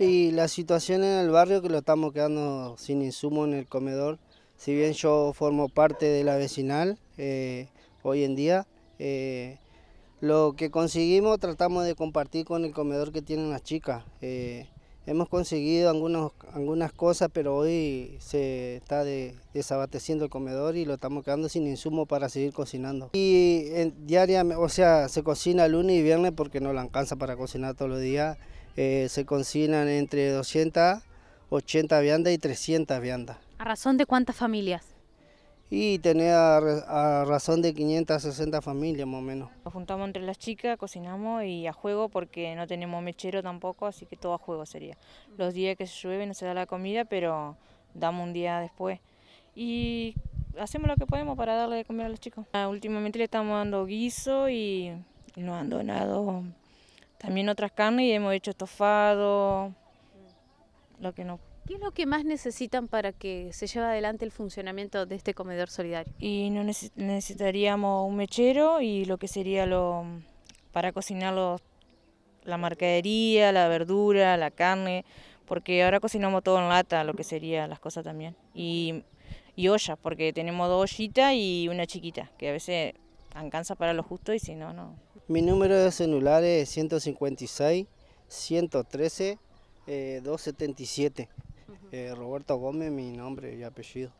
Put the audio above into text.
Y la situación en el barrio que lo estamos quedando sin insumo en el comedor. Si bien yo formo parte de la vecinal eh, hoy en día, eh, lo que conseguimos tratamos de compartir con el comedor que tienen las chicas. Eh, hemos conseguido algunas cosas, pero hoy se está desabasteciendo el comedor y lo estamos quedando sin insumo para seguir cocinando. Y en, diaria, o sea, se cocina lunes y viernes porque no la alcanza para cocinar todos los días. Eh, se cocinan entre 280 viandas y 300 viandas. ¿A razón de cuántas familias? y tenía a razón de 560 familias más o menos. Nos juntamos entre las chicas, cocinamos y a juego porque no tenemos mechero tampoco, así que todo a juego sería. Los días que se llueve no se da la comida, pero damos un día después. Y hacemos lo que podemos para darle de comer a los chicos. Ah, últimamente le estamos dando guiso y nos han donado también otras carnes y hemos hecho estofado, lo que nos ¿Qué es lo que más necesitan para que se lleve adelante el funcionamiento de este comedor solidario? Y no necesitaríamos un mechero y lo que sería lo para cocinar los, la mercadería, la verdura, la carne, porque ahora cocinamos todo en lata, lo que serían las cosas también. Y, ollas, porque tenemos dos ollitas y una chiquita, que a veces alcanza para lo justo y si no, no. Mi número de celular es 156 113 eh, 277. Eh, Roberto Gómez, mi nombre y apellido.